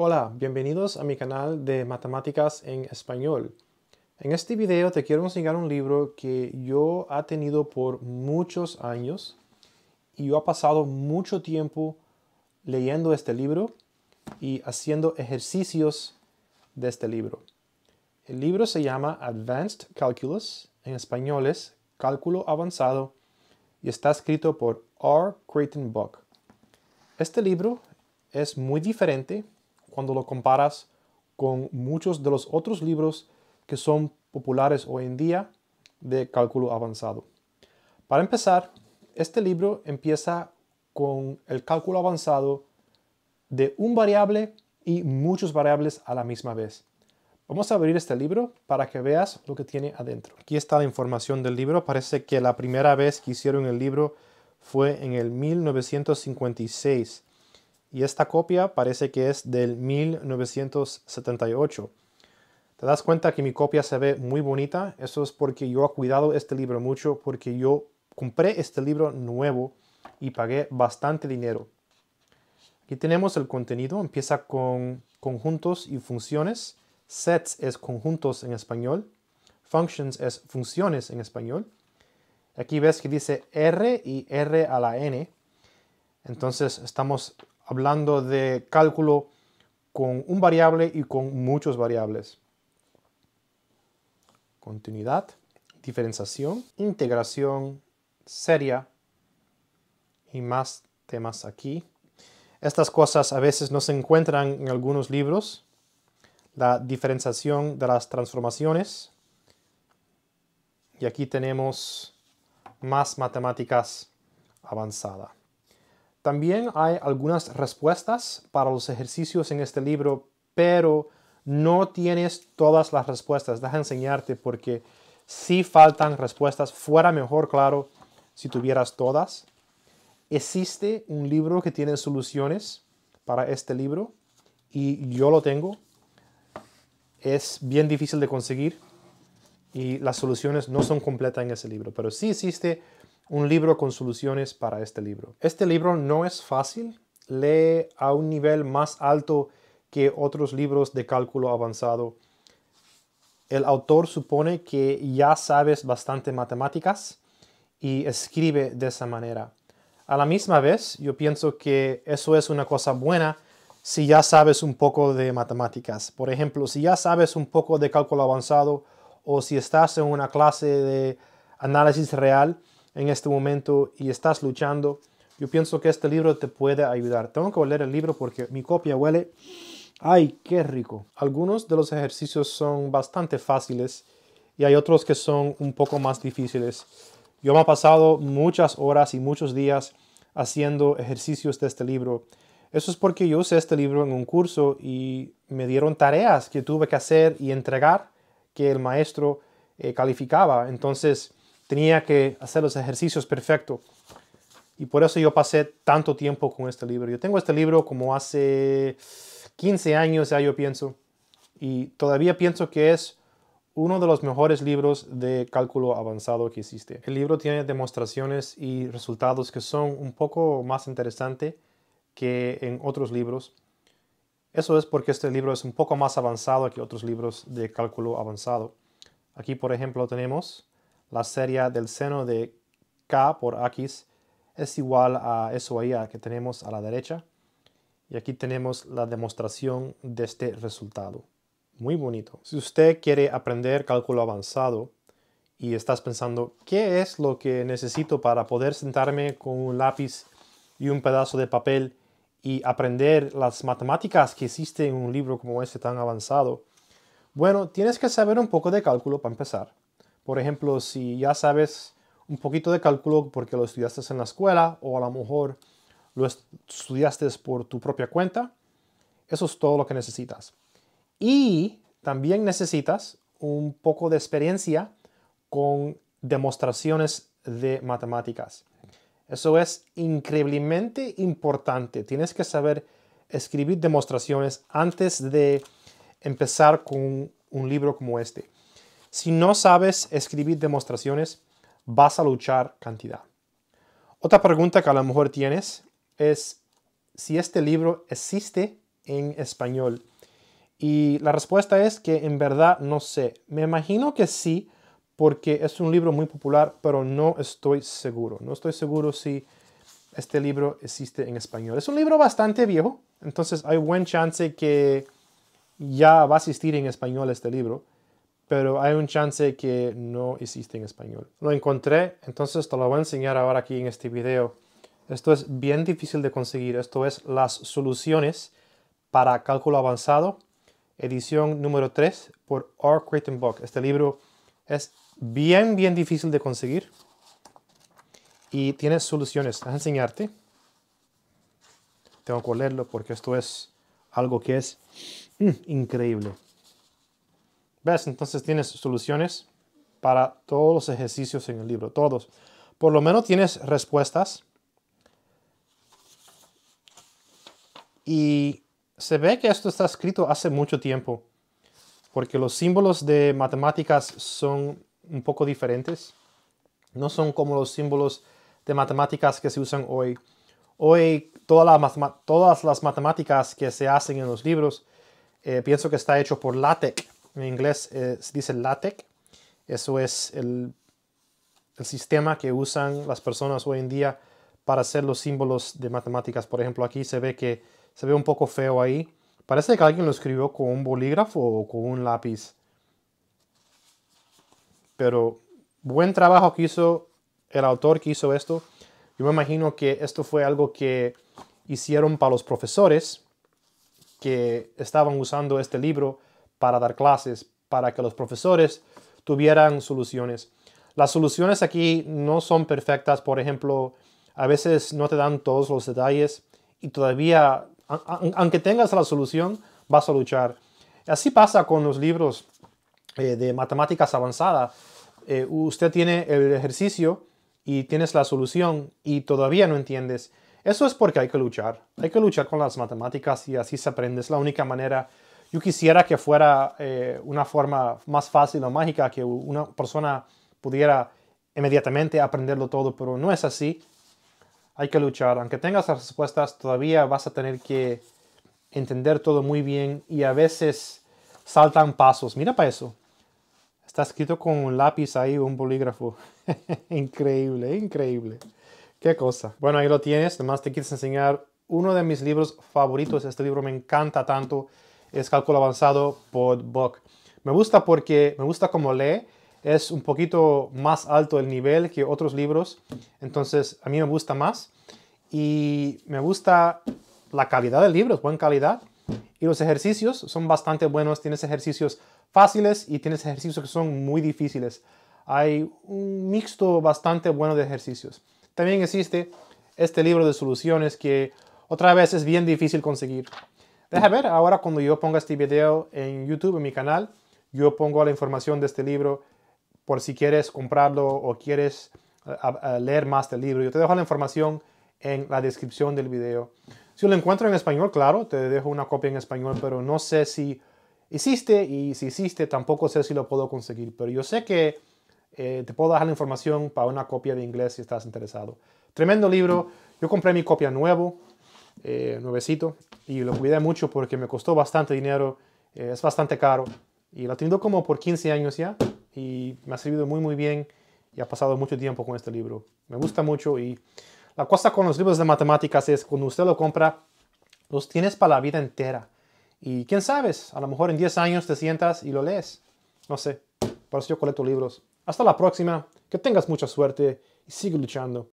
Hola, bienvenidos a mi canal de Matemáticas en Español. En este video te quiero enseñar un libro que yo ha tenido por muchos años y yo ha pasado mucho tiempo leyendo este libro y haciendo ejercicios de este libro. El libro se llama Advanced Calculus, en español es Cálculo Avanzado y está escrito por R. Creighton Buck. Este libro es muy diferente cuando lo comparas con muchos de los otros libros que son populares hoy en día de cálculo avanzado. Para empezar, este libro empieza con el cálculo avanzado de un variable y muchos variables a la misma vez. Vamos a abrir este libro para que veas lo que tiene adentro. Aquí está la información del libro. Parece que la primera vez que hicieron el libro fue en el 1956 y esta copia parece que es del 1978. Te das cuenta que mi copia se ve muy bonita, eso es porque yo he cuidado este libro mucho, porque yo compré este libro nuevo y pagué bastante dinero. Aquí tenemos el contenido, empieza con conjuntos y funciones, sets es conjuntos en español, functions es funciones en español. Aquí ves que dice R y R a la N, entonces estamos hablando de cálculo con un variable y con muchos variables. Continuidad, diferenciación, integración seria y más temas aquí. Estas cosas a veces no se encuentran en algunos libros. La diferenciación de las transformaciones. Y aquí tenemos más matemáticas avanzadas. También hay algunas respuestas para los ejercicios en este libro, pero no tienes todas las respuestas. Deja enseñarte porque si faltan respuestas, fuera mejor, claro, si tuvieras todas. Existe un libro que tiene soluciones para este libro y yo lo tengo. Es bien difícil de conseguir y las soluciones no son completas en ese libro, pero sí existe un libro con soluciones para este libro. Este libro no es fácil, lee a un nivel más alto que otros libros de cálculo avanzado. El autor supone que ya sabes bastante matemáticas y escribe de esa manera. A la misma vez, yo pienso que eso es una cosa buena si ya sabes un poco de matemáticas. Por ejemplo, si ya sabes un poco de cálculo avanzado o si estás en una clase de análisis real, en este momento y estás luchando, yo pienso que este libro te puede ayudar. Tengo que leer el libro porque mi copia huele. ¡Ay, qué rico! Algunos de los ejercicios son bastante fáciles y hay otros que son un poco más difíciles. Yo me he pasado muchas horas y muchos días haciendo ejercicios de este libro. Eso es porque yo usé este libro en un curso y me dieron tareas que tuve que hacer y entregar que el maestro eh, calificaba. Entonces, tenía que hacer los ejercicios perfecto Y por eso yo pasé tanto tiempo con este libro. Yo tengo este libro como hace 15 años ya yo pienso. Y todavía pienso que es uno de los mejores libros de cálculo avanzado que existe. El libro tiene demostraciones y resultados que son un poco más interesantes que en otros libros. Eso es porque este libro es un poco más avanzado que otros libros de cálculo avanzado. Aquí, por ejemplo, tenemos la serie del seno de k por x es igual a eso ahí que tenemos a la derecha. Y aquí tenemos la demostración de este resultado. Muy bonito. Si usted quiere aprender cálculo avanzado y estás pensando, ¿qué es lo que necesito para poder sentarme con un lápiz y un pedazo de papel y aprender las matemáticas que existen en un libro como este tan avanzado? Bueno, tienes que saber un poco de cálculo para empezar. Por ejemplo, si ya sabes un poquito de cálculo porque lo estudiaste en la escuela o a lo mejor lo estudiaste por tu propia cuenta, eso es todo lo que necesitas. Y también necesitas un poco de experiencia con demostraciones de matemáticas. Eso es increíblemente importante. Tienes que saber escribir demostraciones antes de empezar con un libro como este. Si no sabes escribir demostraciones, vas a luchar cantidad. Otra pregunta que a lo mejor tienes es si este libro existe en español. Y la respuesta es que en verdad no sé. Me imagino que sí, porque es un libro muy popular, pero no estoy seguro. No estoy seguro si este libro existe en español. Es un libro bastante viejo, entonces hay buen chance que ya va a existir en español este libro pero hay un chance que no existe en español. Lo encontré, entonces te lo voy a enseñar ahora aquí en este video. Esto es bien difícil de conseguir. Esto es las soluciones para cálculo avanzado, edición número 3 por R. creighton Este libro es bien, bien difícil de conseguir y tiene soluciones. Voy a enseñarte. Tengo que leerlo porque esto es algo que es mm, increíble. ¿Ves? Entonces tienes soluciones para todos los ejercicios en el libro, todos. Por lo menos tienes respuestas. Y se ve que esto está escrito hace mucho tiempo, porque los símbolos de matemáticas son un poco diferentes. No son como los símbolos de matemáticas que se usan hoy. Hoy todas las, todas las matemáticas que se hacen en los libros, eh, pienso que está hecho por LaTeX, en inglés se dice LaTeX. Eso es el, el, sistema que usan las personas hoy en día para hacer los símbolos de matemáticas. Por ejemplo, aquí se ve que se ve un poco feo ahí. Parece que alguien lo escribió con un bolígrafo o con un lápiz. Pero buen trabajo que hizo el autor que hizo esto. Yo me imagino que esto fue algo que hicieron para los profesores que estaban usando este libro para dar clases, para que los profesores tuvieran soluciones. Las soluciones aquí no son perfectas, por ejemplo, a veces no te dan todos los detalles y todavía, aunque tengas la solución, vas a luchar. Así pasa con los libros eh, de matemáticas avanzadas. Eh, usted tiene el ejercicio y tienes la solución y todavía no entiendes. Eso es porque hay que luchar. Hay que luchar con las matemáticas y así se aprende. Es la única manera yo quisiera que fuera eh, una forma más fácil o mágica, que una persona pudiera inmediatamente aprenderlo todo, pero no es así. Hay que luchar. Aunque tengas las respuestas, todavía vas a tener que entender todo muy bien y a veces saltan pasos. Mira para eso. Está escrito con un lápiz ahí, un bolígrafo. increíble, increíble. Qué cosa. Bueno, ahí lo tienes. Además te quieres enseñar uno de mis libros favoritos. Este libro me encanta tanto es cálculo avanzado por Buck. Me gusta porque me gusta como lee, es un poquito más alto el nivel que otros libros, entonces a mí me gusta más y me gusta la calidad del libro, es buena calidad y los ejercicios son bastante buenos, tienes ejercicios fáciles y tienes ejercicios que son muy difíciles. Hay un mixto bastante bueno de ejercicios. También existe este libro de soluciones que otra vez es bien difícil conseguir. Deja ver, ahora cuando yo ponga este video en YouTube, en mi canal, yo pongo la información de este libro por si quieres comprarlo o quieres eh, eh, leer más del libro. Yo te dejo la información en la descripción del video. Si lo encuentro en español, claro, te dejo una copia en español, pero no sé si hiciste y si hiciste tampoco sé si lo puedo conseguir, pero yo sé que eh, te puedo dejar la información para una copia de inglés si estás interesado. Tremendo libro, yo compré mi copia nuevo, eh, nuevecito y lo cuidé mucho porque me costó bastante dinero, eh, es bastante caro y lo he tenido como por 15 años ya y me ha servido muy muy bien y ha pasado mucho tiempo con este libro. Me gusta mucho y la cosa con los libros de matemáticas es cuando usted lo compra, los tienes para la vida entera. Y quién sabes, a lo mejor en 10 años te sientas y lo lees. No sé, por eso yo colecto libros. Hasta la próxima, que tengas mucha suerte y sigue luchando.